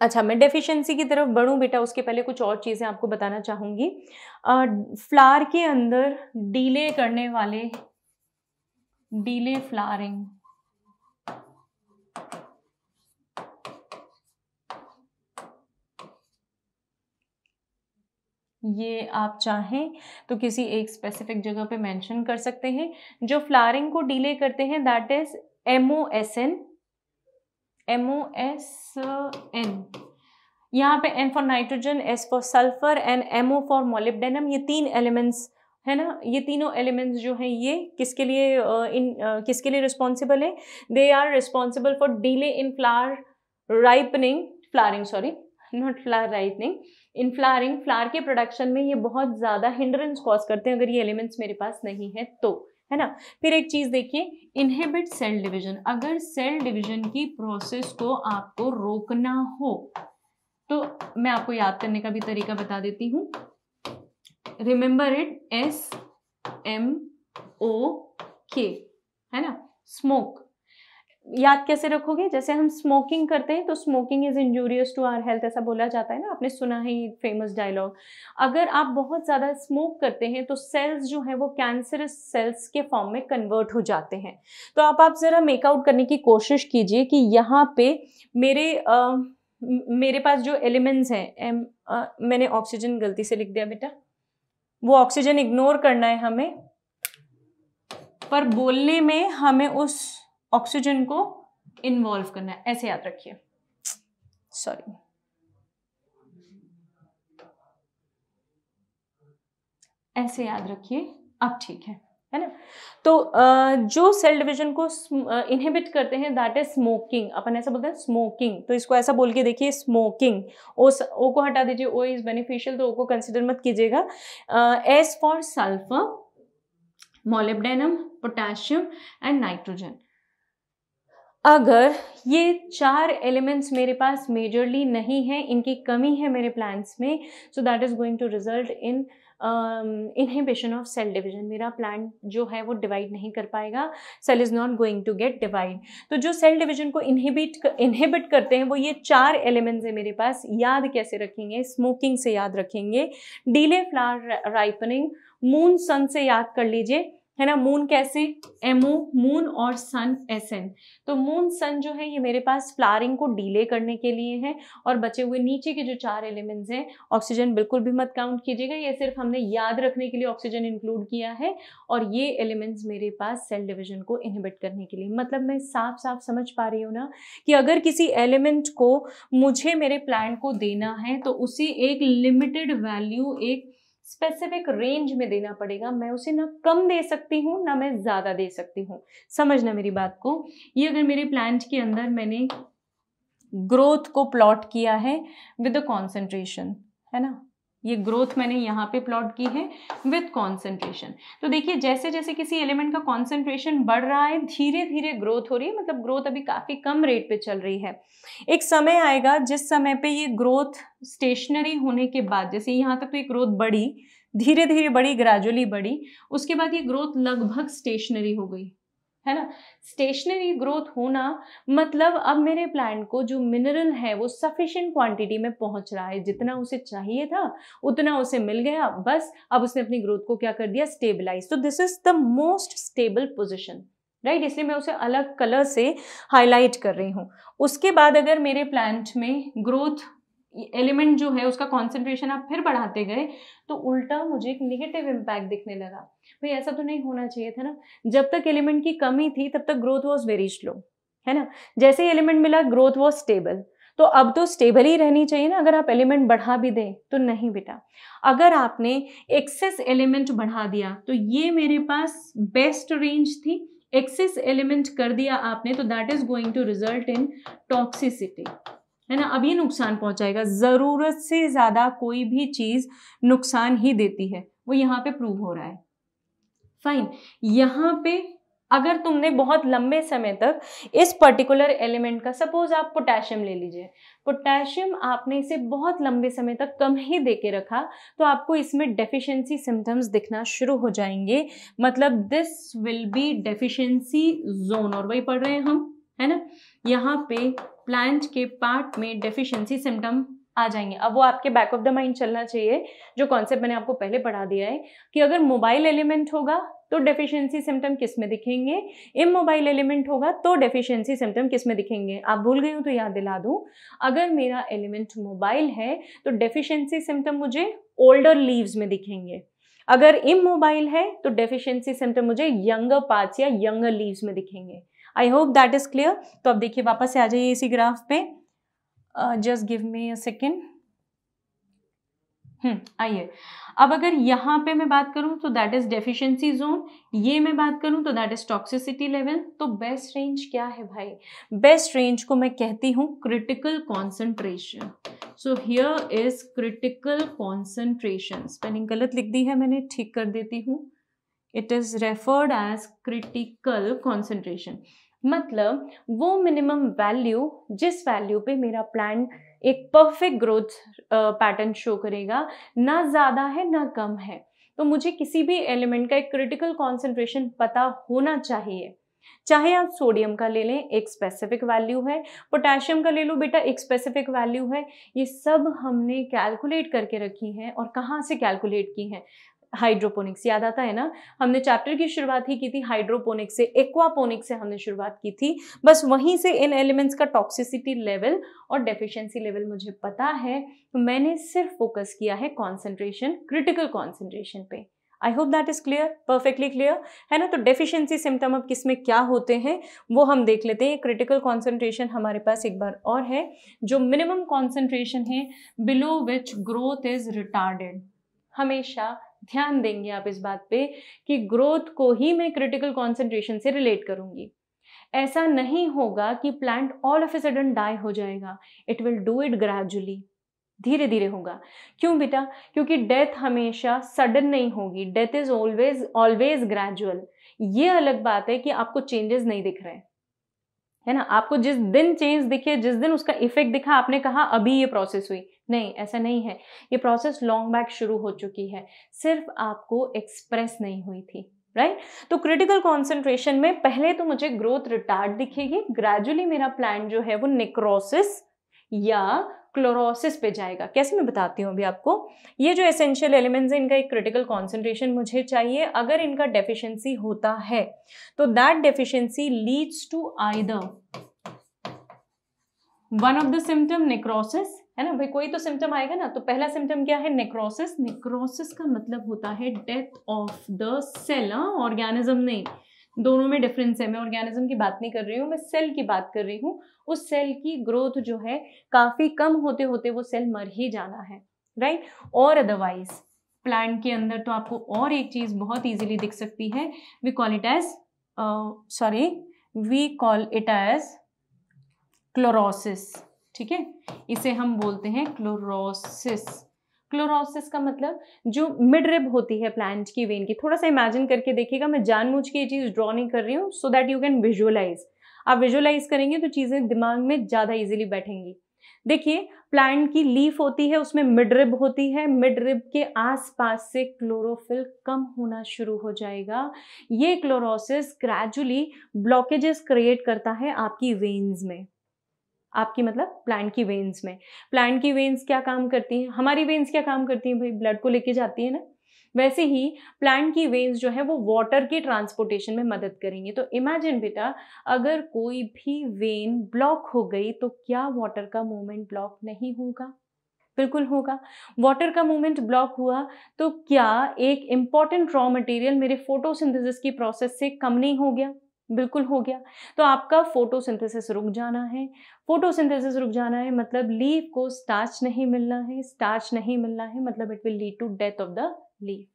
अच्छा मैं डेफिशिएंसी की तरफ बढ़ूं बेटा उसके पहले कुछ और चीज़ें आपको बताना चाहूँगी फ्लार के अंदर डीले करने वाले डीले फ्लारिंग ये आप चाहें तो किसी एक स्पेसिफिक जगह पे मेंशन कर सकते हैं जो फ्लारिंग को डीले करते हैं that is M O S N M O S N यहाँ पे N for nitrogen S for sulphur and M O for molybdenum ये तीन एलिमेंट्स है ना ये तीनों एलिमेंट्स जो हैं ये किसके लिए इन किसके लिए रिस्पॉन्सिबल है they are responsible for delay in flower ripening flowering sorry not flower ripening in flowering flower के प्रोडक्शन में ये बहुत ज़्यादा हिंड्रेंस कॉज करते हैं अगर ये एलिमेंट्स मेरे पास नहीं है तो है ना फिर एक चीज़ देखिए इनहेबिट सेल डिवीजन अगर सेल डिवीजन की प्रोसेस को आपको रोकना हो तो मैं आपको याद करने का भी तरीका बता देती हूं remember it S M O के है ना स्मोक याद कैसे रखोगे जैसे हम स्मोकिंग करते हैं तो smoking is injurious to our health ऐसा बोला जाता है ना आपने सुना है फेमस डायलॉग अगर आप बहुत ज़्यादा स्मोक करते हैं तो सेल्स जो हैं वो कैंसरस सेल्स के फॉर्म में कन्वर्ट हो जाते हैं तो आप आप ज़रा मेकआउट करने की कोशिश कीजिए कि यहाँ पे मेरे आ, मेरे पास जो एलिमेंट्स हैं मैंने ऑक्सीजन गलती से लिख दिया बेटा वो ऑक्सीजन इग्नोर करना है हमें पर बोलने में हमें उस ऑक्सीजन को इन्वॉल्व करना है ऐसे याद रखिए सॉरी ऐसे याद रखिए अब ठीक है है ना तो जो सेल डिवीजन को इनहिबिट करते हैं दैट इज स्मोकिंग अपन ऐसा बोलते हैं स्मोकिंग तो इसको ऐसा बोल के देखिए स्मोकिंग ओ ओ को हटा दीजिए ओ इज बेनिफिशियल तो ओ को कंसिडर मत कीजिएगा as for sulphur molybdenum potassium and nitrogen अगर ये चार एलिमेंट्स मेरे पास मेजरली नहीं है इनकी कमी है मेरे प्लान्स में so that is going to result in inhibition of cell division मेरा प्लांट जो है वो डिवाइड नहीं कर पाएगा cell is not going to get divide तो जो सेल डिवीजन को इनहिबिट इनहिबिट करते हैं वो ये चार एलिमेंट्स है मेरे पास याद कैसे रखेंगे स्मोकिंग से याद रखेंगे delay flower ripening moon sun से याद कर लीजिए है ना मून कैसे एम ओ मून और सन एस एन तो मून सन जो है ये मेरे पास फ्लारिंग को डिले करने के लिए है और बचे हुए नीचे के जो चार एलिमेंट्स हैं ऑक्सीजन बिल्कुल भी मत काउंट कीजिएगा ये सिर्फ हमने याद रखने के लिए ऑक्सीजन इंक्लूड किया है और ये एलिमेंट्स मेरे पास सेल डिविजन को इनहिबिट करने के लिए मतलब मैं साफ साफ समझ पा रही हूँ ना कि अगर किसी एलिमेंट को मुझे मेरे प्लान को देना है तो उसे एक लिमिटेड वैल्यू एक स्पेसिफिक रेंज में देना पड़ेगा मैं उसे ना कम दे सकती हूँ ना मैं ज़्यादा दे सकती हूँ समझना मेरी बात को ये अगर मेरे प्लांट के अंदर मैंने ग्रोथ को प्लॉट किया है विद द कॉन्सेंट्रेशन है ना ये ग्रोथ मैंने यहाँ पे प्लॉट की है विथ कॉन्सेंट्रेशन तो देखिए जैसे जैसे किसी एलिमेंट का कॉन्सेंट्रेशन बढ़ रहा है धीरे धीरे ग्रोथ हो रही है मतलब ग्रोथ अभी काफ़ी कम रेट पे चल रही है एक समय आएगा जिस समय पे ये ग्रोथ स्टेशनरी होने के बाद जैसे यहाँ तक तो ये ग्रोथ बढ़ी धीरे धीरे बढ़ी ग्रेजुअली बढ़ी उसके बाद ये ग्रोथ लगभग स्टेशनरी हो गई है ना स्टेशनरी ग्रोथ होना मतलब अब मेरे प्लांट को जो मिनरल है वो सफिशेंट क्वांटिटी में पहुंच रहा है जितना उसे चाहिए था उतना उसे मिल गया बस अब उसने अपनी ग्रोथ को क्या कर दिया स्टेबलाइज तो this is the most stable position right इसलिए मैं उसे अलग कलर से हाईलाइट कर रही हूँ उसके बाद अगर मेरे प्लांट में ग्रोथ एलिमेंट जो है उसका कॉन्सेंट्रेशन आप फिर बढ़ाते गए तो उल्टा मुझे एक निगेटिव इम्पैक्ट दिखने लगा भाई ऐसा तो नहीं होना चाहिए था ना जब तक एलिमेंट की कमी थी तब तक ग्रोथ वॉज वेरी स्लो है ना जैसे ही एलिमेंट मिला ग्रोथ वॉज स्टेबल तो अब तो स्टेबल ही रहनी चाहिए ना अगर आप एलिमेंट बढ़ा भी दें तो नहीं बेटा अगर आपने एक्सेस एलिमेंट बढ़ा दिया तो ये मेरे पास बेस्ट रेंज थी एक्सेस एलिमेंट कर दिया आपने तो that is going to result in toxicity है ना अब ये नुकसान पहुंचाएगा ज़रूरत से ज़्यादा कोई भी चीज़ नुकसान ही देती है वो यहाँ पे प्रूव हो रहा है फाइन यहाँ पे अगर तुमने बहुत लंबे समय तक इस पर्टिकुलर एलिमेंट का सपोज आप पोटेशियम ले लीजिए पोटेशियम आपने इसे बहुत लंबे समय तक कम ही दे के रखा तो आपको इसमें डेफिशिएंसी सिम्टम्स दिखना शुरू हो जाएंगे मतलब this will be deficiency zone और वही पढ़ रहे हैं हम है ना यहाँ पे प्लांट के पार्ट में डेफिशिएंसी सिम्टम आ जाएंगे अब वो आपके बैक ऑफ द माइंड चलना चाहिए जो कॉन्सेप्ट मैंने आपको पहले पढ़ा दिया है कि अगर मोबाइल एलिमेंट होगा तो डेफिशिएंसी सिम्टम किस में दिखेंगे इम मोबाइल एलिमेंट होगा तो डेफिशिएंसी सिम्टम किस में दिखेंगे आप भूल गई हो तो याद दिला दूँ अगर मेरा एलिमेंट मोबाइल है तो डेफिशिएंसी सिम्टम मुझे ओल्डर लीव्स में दिखेंगे अगर इम मोबाइल है तो डेफिशिएंसी सिम्टम मुझे यंगर पार्ट्स या यंगर लीव्स में दिखेंगे I hope that is clear तो अब देखिए वापस से आ जाइए इसी ग्राफ पे just give me a second hmm, आइए अब अगर यहाँ पे मैं बात करूँ तो दैट इज डेफिशिएंसी जोन ये मैं बात करूँ तो दैट इज टॉक्सिसिटी लेवल तो बेस्ट रेंज क्या है भाई बेस्ट रेंज को मैं कहती हूँ critical concentration so here is critical concentration spelling गलत लिख दी है मैंने ठीक कर देती हूँ it is referred as critical concentration मतलब वो मिनिमम वैल्यू जिस वैल्यू पे मेरा प्लान एक परफेक्ट ग्रोथ पैटर्न शो करेगा ना ज़्यादा है ना कम है तो मुझे किसी भी एलिमेंट का एक क्रिटिकल कॉन्सेंट्रेशन पता होना चाहिए चाहे आप सोडियम का ले लें एक स्पेसिफिक वैल्यू है पोटेशियम का ले लो बेटा एक स्पेसिफिक वैल्यू है ये सब हमने कैलकुलेट करके रखी हैं और कहाँ से कैलकुलेट की हैं हाइड्रोपोनिक्स याद आता है ना हमने चैप्टर की शुरुआत ही की थी हाइड्रोपोनिक्स से एक्वापोनिक्स से हमने शुरुआत की थी बस वहीं से इन एलिमेंट्स का टॉक्सिसिटी लेवल और डेफिशिएंसी लेवल मुझे पता है तो मैंने सिर्फ फोकस किया है कॉन्सेंट्रेशन क्रिटिकल कॉन्सेंट्रेशन पे I hope that is clear perfectly clear है ना तो डेफिशिएंसी सिम्टम अब किस में क्या होते हैं वो हम देख लेते हैं क्रिटिकल कॉन्सेंट्रेशन हमारे पास एक बार और है जो मिनिमम कॉन्सेंट्रेशन है below which growth is retarded हमेशा ध्यान देंगे आप इस बात पे कि ग्रोथ को ही मैं क्रिटिकल कॉन्सेंट्रेशन से रिलेट करूंगी ऐसा नहीं होगा कि plant all of a sudden die हो जाएगा it will do it gradually धीरे धीरे होगा क्यों बेटा क्योंकि डेथ हमेशा सडन नहीं होगी death is always always gradual ये अलग बात है कि आपको चेंजेस नहीं दिख रहे हैं है ना आपको जिस दिन चेंज दिखे जिस दिन उसका इफेक्ट दिखा आपने कहा अभी ये प्रोसेस हुई नहीं ऐसा नहीं है ये प्रोसेस लॉन्ग बैक शुरू हो चुकी है सिर्फ आपको एक्सप्रेस नहीं हुई थी राइट right? तो क्रिटिकल कॉन्सेंट्रेशन में पहले तो मुझे ग्रोथ रिटार्ड दिखेगी ग्रेजुअली मेरा प्लान जो है वो निक्रोसिस या क्लोरोसिस पे जाएगा कैसे मैं बताती हूँ अभी आपको ये जो एसेंशियल एलिमेंट्स हैं इनका एक क्रिटिकल कॉन्सेंट्रेशन मुझे चाहिए अगर इनका डेफिशिएंसी होता है तो that deficiency leads to either one of the symptom necrosis है ना भाई कोई तो सिम्टम आएगा ना तो पहला सिम्टम क्या है नेक्रोसिस नेक्रोसिस का मतलब होता है death of the cell organism नहीं दोनों में डिफरेंस है मैं ऑर्गेनिज्म की बात नहीं कर रही हूँ मैं सेल की बात कर रही हूँ उस सेल की ग्रोथ जो है काफ़ी कम होते होते वो सेल मर ही जाना है राइट और अदरवाइज प्लांट के अंदर तो आपको और एक चीज़ बहुत ईजिली दिख सकती है we call it as sorry we call it as chlorosis ठीक है इसे हम बोलते हैं क्लोरोसिस क्लोरोसिस का मतलब जो मिड रिब होती है प्लांट की वेन की थोड़ा सा इमेजिन करके देखिएगा मैं जानबूझ के ये चीज़ ड्रॉ नहीं कर रही हूँ so that you can visualize आप विजुअलाइज करेंगे तो चीज़ें दिमाग में ज़्यादा इजीली बैठेंगी देखिए प्लांट की लीफ होती है उसमें मिड रिब होती है मिड रिब के आसपास से क्लोरोफिल कम होना शुरू हो जाएगा ये क्लोरोसिस ग्रेजुअली ब्लॉकेजेस क्रिएट करता है आपकी वेन्स में आपकी मतलब प्लांट की वेन्स में प्लांट की वेन्स क्या काम करती हैं हमारी वेन्स क्या काम करती हैं भाई ब्लड को लेके जाती है ना वैसे ही प्लांट की वेन्स जो है वो वाटर के ट्रांसपोर्टेशन में मदद करेंगे तो इमेजिन बेटा अगर कोई भी वेन ब्लॉक हो गई तो क्या वाटर का मूवमेंट ब्लॉक नहीं होगा बिल्कुल होगा वाटर का मूवमेंट ब्लॉक हुआ तो क्या एक इम्पॉर्टेंट रॉ मटेरियल मेरे फोटोसिंथेसिस की प्रोसेस से कम नहीं हो गया बिल्कुल हो गया तो आपका फोटोसिंथेसिस रुक जाना है फोटोसिंथेसिस रुक जाना है मतलब लीव को स्टार्च नहीं मिलना है स्टार्च नहीं मिलना है मतलब it will lead to death of the leave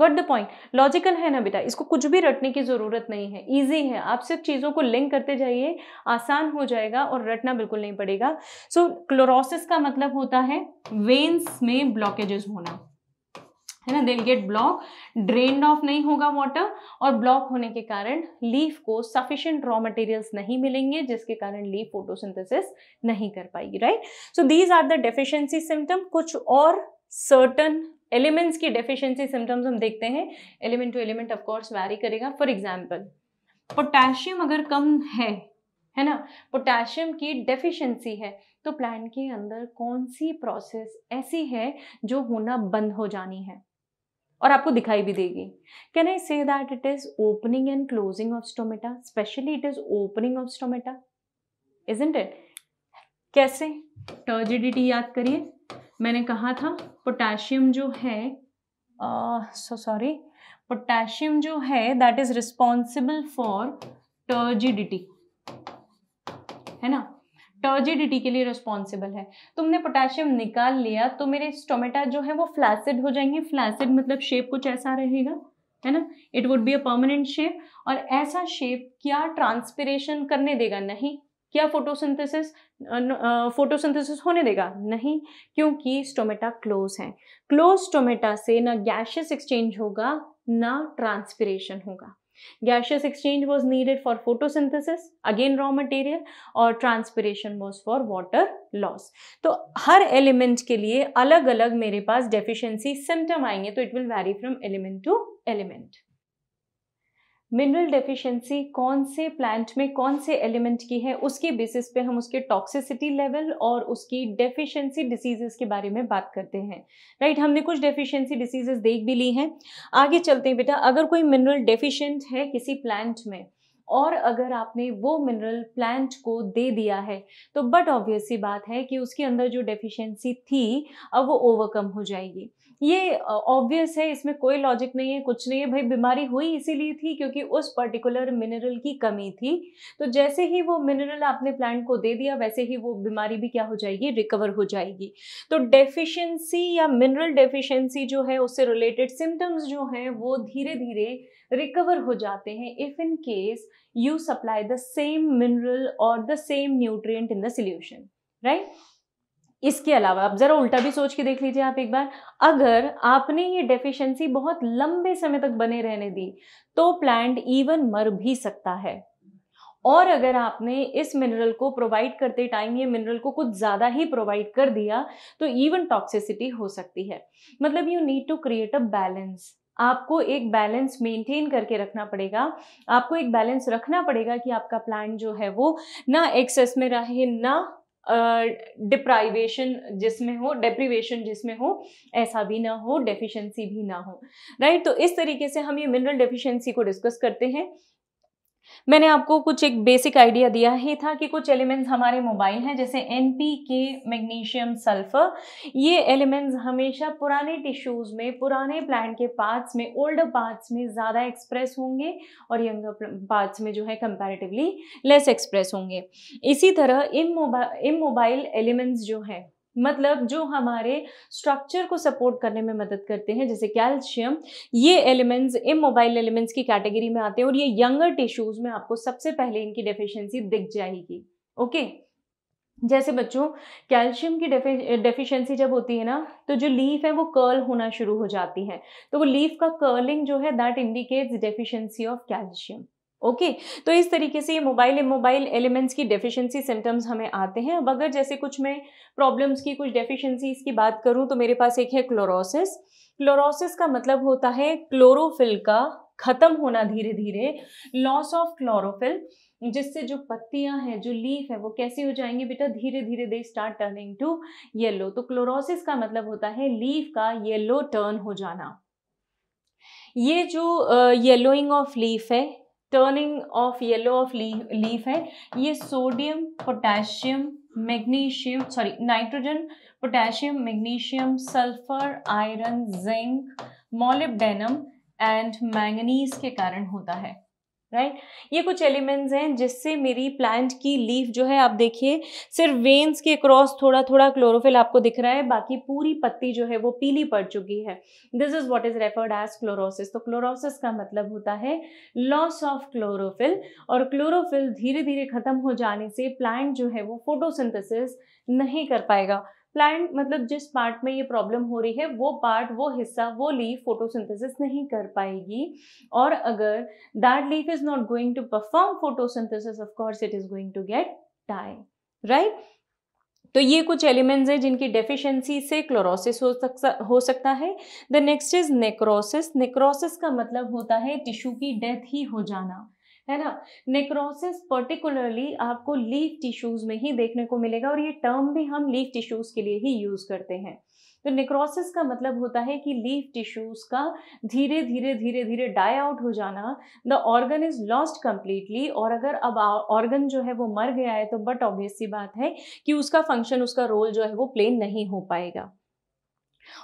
got the point logical है ना बेटा इसको कुछ भी रटने की ज़रूरत नहीं है ईजी है आप सिर्फ चीज़ों को लिंक करते जाइए आसान हो जाएगा और रटना बिल्कुल नहीं पड़ेगा सो so, क्लोरोसिस का मतलब होता है वेन्स में ब्लॉकेजेस होना है ना दिल गेट ब्लॉक ड्रेन ऑफ नहीं होगा वाटर और ब्लॉक होने के कारण लीफ को सफिशियंट रॉ मटेरियल्स नहीं मिलेंगे जिसके कारण लीफ फोटोसिंथेसिस नहीं कर पाएगी right so these are the deficiency symptom कुछ और सर्टन एलिमेंट्स की डेफिशिएंसी सिम्टम्स हम देखते हैं element to element of course vary करेगा फॉर एग्जाम्पल पोटेशियम अगर कम है है ना पोटेशियम की डेफिशिएंसी है तो प्लांट के अंदर कौन सी प्रोसेस ऐसी है जो होना बंद हो जानी है और आपको दिखाई भी देगी can I say that it is opening and closing of stomata specially it is opening of stomata isn't it कैसे टर्जिडिटी याद करिए मैंने कहा था पोटेशियम जो है सो सॉरी पोटेशियम जो है that is responsible for turgidity है ना टर्जिडिटी के लिए रिस्पॉन्सिबल है तुमने पोटेशियम निकाल लिया तो मेरे स्टोमेटा जो है वो फ्लैसिड हो जाएंगे फ्लैसिड मतलब शेप कुछ ऐसा रहेगा है ना it would be a permanent shape और ऐसा शेप क्या ट्रांसपिरेशन करने देगा नहीं क्या फोटोसिंथेसिस फोटोसिंथेसिस होने देगा नहीं क्योंकि स्टोमेटा क्लोज है क्लोज स्टोमेटा से ना गैशियस एक्सचेंज होगा ना ट्रांसपिरेशन होगा Gaseous exchange was needed for photosynthesis, again raw material और transpiration was for water loss. तो हर element के लिए अलग अलग मेरे पास deficiency symptom आएंगे तो it will vary from element to element. Mineral deficiency कौन से प्लांट में कौन से एलिमेंट की है उसके बेसिस पे हम उसके टॉक्सिसिटी लेवल और उसकी डेफिशिएंसी डिसीजेस के बारे में बात करते हैं राइट right? हमने कुछ डेफिशिएंसी डिसीजेस देख भी ली हैं आगे चलते हैं बेटा अगर कोई मिनरल डेफिशिएंट है किसी प्लांट में और अगर आपने वो मिनरल प्लांट को दे दिया है तो बट ऑब्वियस ही बात है कि उसके अंदर जो डेफिशिएंसी थी अब वो ओवरकम हो जाएगी ये ऑब्वियस है इसमें कोई लॉजिक नहीं है कुछ नहीं है भाई बीमारी हुई इसीलिए थी क्योंकि उस पर्टिकुलर मिनरल की कमी थी तो जैसे ही वो मिनरल आपने प्लांट को दे दिया वैसे ही वो बीमारी भी क्या हो जाएगी रिकवर हो जाएगी तो डेफिशिएंसी या मिनरल डेफिशिएंसी जो है उससे रिलेटेड सिम्टम्स जो हैं वो धीरे धीरे रिकवर हो जाते हैं if in case you supply the same mineral or the same nutrient in the solution right इसके अलावा आप ज़रा उल्टा भी सोच के देख लीजिए आप एक बार अगर आपने ये डेफिशिएंसी बहुत लंबे समय तक बने रहने दी तो प्लांट इवन मर भी सकता है और अगर आपने इस मिनरल को प्रोवाइड करते टाइम ये मिनरल को कुछ ज़्यादा ही प्रोवाइड कर दिया तो इवन टॉक्सिसिटी हो सकती है मतलब you need to create a balance आपको एक बैलेंस मेंटेन करके रखना पड़ेगा आपको एक बैलेंस रखना पड़ेगा कि आपका प्लान जो है वो ना एक्सेस में रहे ना डिप्राइवेशन uh, जिसमें हो डेप्रीवेशन जिसमें हो ऐसा भी ना हो डेफिशिएंसी भी ना हो राइट right? तो इस तरीके से हम ये मिनरल डेफिशिएंसी को डिस्कस करते हैं मैंने आपको कुछ एक बेसिक आइडिया दिया ही था कि कुछ एलिमेंट्स हमारे मोबाइल हैं जैसे N P K magnesium sulphur ये एलिमेंट्स हमेशा पुराने टिश्यूज़ में पुराने प्लांट के पार्ट्स में ओल्ड पार्ट्स में ज़्यादा एक्सप्रेस होंगे और यंगर पार्ट्स में जो है कंपैरेटिवली लेस एक्सप्रेस होंगे इसी तरह इम मोबाइल इम मोबाइल एलिमेंट्स जो हैं मतलब जो हमारे स्ट्रक्चर को सपोर्ट करने में मदद करते हैं जैसे कैल्शियम ये एलिमेंट्स इमोबाइल एलिमेंट्स की कैटेगरी में आते हैं और ये यंगर टिश्यूज में आपको सबसे पहले इनकी डेफिशिएंसी दिख जाएगी ओके जैसे बच्चों कैल्शियम की डेफिशिएंसी जब होती है ना तो जो लीफ है वो कर्ल होना शुरू हो जाती है तो वो लीफ का कर्लिंग जो है that indicates deficiency of calcium okay okay, तो इस तरीके से ये मोबाइल मोबाइल एलिमेंट्स की डेफिशिएंसी सिम्टम्स हमें आते हैं अब अगर जैसे कुछ मैं प्रॉब्लम्स की कुछ डेफिशिएंसीज की बात करूं तो मेरे पास एक है क्लोरोसिस क्लोरोसिस का मतलब होता है क्लोरोफिल का ख़त्म होना धीरे धीरे लॉस ऑफ क्लोरोफिल जिससे जो पत्तियां हैं जो लीफ है वो कैसे हो जाएंगे बेटा धीरे धीरे they start turning to yellow तो क्लोरोसिस का मतलब होता है लीफ का येलो टर्न हो जाना ये जो येलोइंग ऑफ लीफ है turning of yellow of leaf है ये sodium potassium magnesium sorry nitrogen potassium magnesium sulphur iron zinc molybdenum and manganese के कारण होता है राइट right? ये कुछ एलिमेंट्स हैं जिससे मेरी प्लांट की लीफ जो है आप देखिए सिर्फ वेन्स के क्रॉस थोड़ा थोड़ा क्लोरोफिल आपको दिख रहा है बाकी पूरी पत्ती जो है वो पीली पड़ चुकी है this is what is referred as chlorosis तो क्लोरोसिस का मतलब होता है लॉस ऑफ क्लोरोफिल और क्लोरोफिल धीरे धीरे खत्म हो जाने से प्लांट जो है वो फोटोसिंथेसिस नहीं कर पाएगा प्लांट मतलब जिस पार्ट में ये प्रॉब्लम हो रही है वो पार्ट वो हिस्सा वो लीफ फोटोसिंथेसिस नहीं कर पाएगी और अगर that leaf is not going to perform photosynthesis of course it is going to get die right तो ये कुछ एलिमेंट्स हैं जिनकी डेफिशिएंसी से क्लोरोसिस हो सकता हो सकता है the next is necrosis necrosis का मतलब होता है टिश्यू की डेथ ही हो जाना है ना नेक्रोसिस पर्टिकुलरली आपको लीफ टिश्यूज में ही देखने को मिलेगा और ये टर्म भी हम लीफ टिश्यूज के लिए ही यूज करते हैं तो नेक्रोसिस का मतलब होता है कि लीफ टिश्यूज का धीरे धीरे धीरे धीरे डाई आउट हो जाना the organ is lost completely और अगर अब ऑर्गन जो है वो मर गया है तो बट ऑब्वियस सी बात है कि उसका फंक्शन उसका रोल जो है वो प्ले नहीं हो पाएगा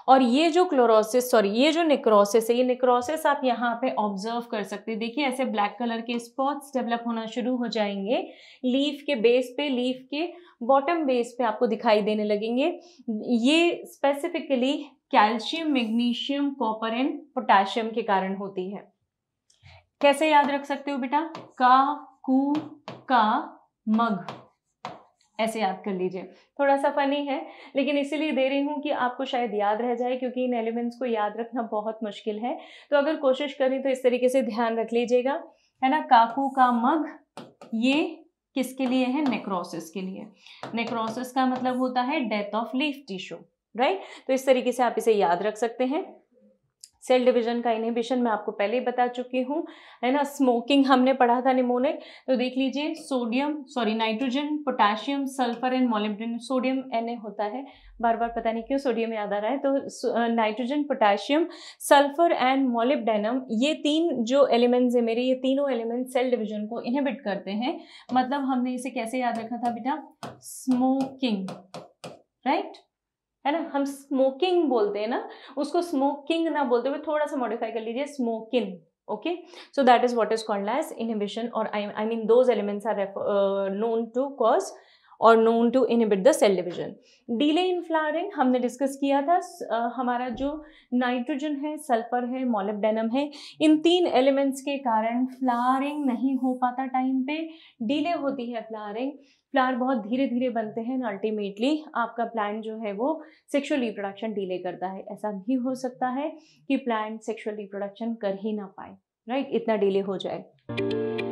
और ये जो क्लोरोसिस सॉरी ये जो निक्रोसिस है ये निक्रोसिस आप यहाँ पे ऑब्जर्व कर सकते हैं देखिए ऐसे ब्लैक कलर के स्पॉट्स डेवलप होना शुरू हो जाएंगे लीफ के बेस पे लीफ के बॉटम बेस पे आपको दिखाई देने लगेंगे ये specifically calcium magnesium copper and potassium के कारण होती है कैसे याद रख सकते हो बेटा का कू का मग ऐसे याद कर लीजिए थोड़ा सा फ़नी है लेकिन इसीलिए दे रही हूँ कि आपको शायद याद रह जाए क्योंकि इन एलिमेंट्स को याद रखना बहुत मुश्किल है तो अगर कोशिश करें तो इस तरीके से ध्यान रख लीजिएगा है ना काकू का मग ये किसके लिए है नेक्रोसिस के लिए नेक्रोसिस का मतलब होता है death of leaf tissue right तो इस तरीके से आप इसे याद रख सकते हैं सेल डिवीजन का इनहिबिशन मैं आपको पहले ही बता चुकी हूँ है ना स्मोकिंग हमने पढ़ा था निमोनिक तो देख लीजिए sodium sorry nitrogen potassium sulphur and molybdenum sodium N होता है बार बार पता नहीं क्यों सोडियम याद आ रहा है तो nitrogen potassium sulphur and molybdenum ये तीन जो एलिमेंट्स है मेरे ये तीनों एलिमेंट सेल डिवीजन को इनहिबिट करते हैं मतलब हमने इसे कैसे याद रखा था बेटा स्मोकिंग राइट right? है ना हम स्मोकिंग बोलते हैं ना उसको स्मोकिंग ना बोलते हुए थोड़ा सा मॉडिफाई कर लीजिए smoking okay so that is what is called as inhibition और I I mean those elements are known to cause or known to inhibit the cell division delay in flowering हमने discuss किया था हमारा जो nitrogen है sulphur है molybdenum है इन तीन एलिमेंट्स के कारण फ्लावरिंग नहीं हो पाता टाइम पे डीले होती है फ्लावरिंग फ्लावर बहुत धीरे धीरे बनते हैं एंड अल्टीमेटली आपका प्लांट जो है वो सेक्शुअल रिप्रोडक्शन डीले करता है ऐसा भी हो सकता है कि प्लांट सेक्शुअल रिप्रोडक्शन कर ही ना पाए राइट right? इतना डीले हो जाए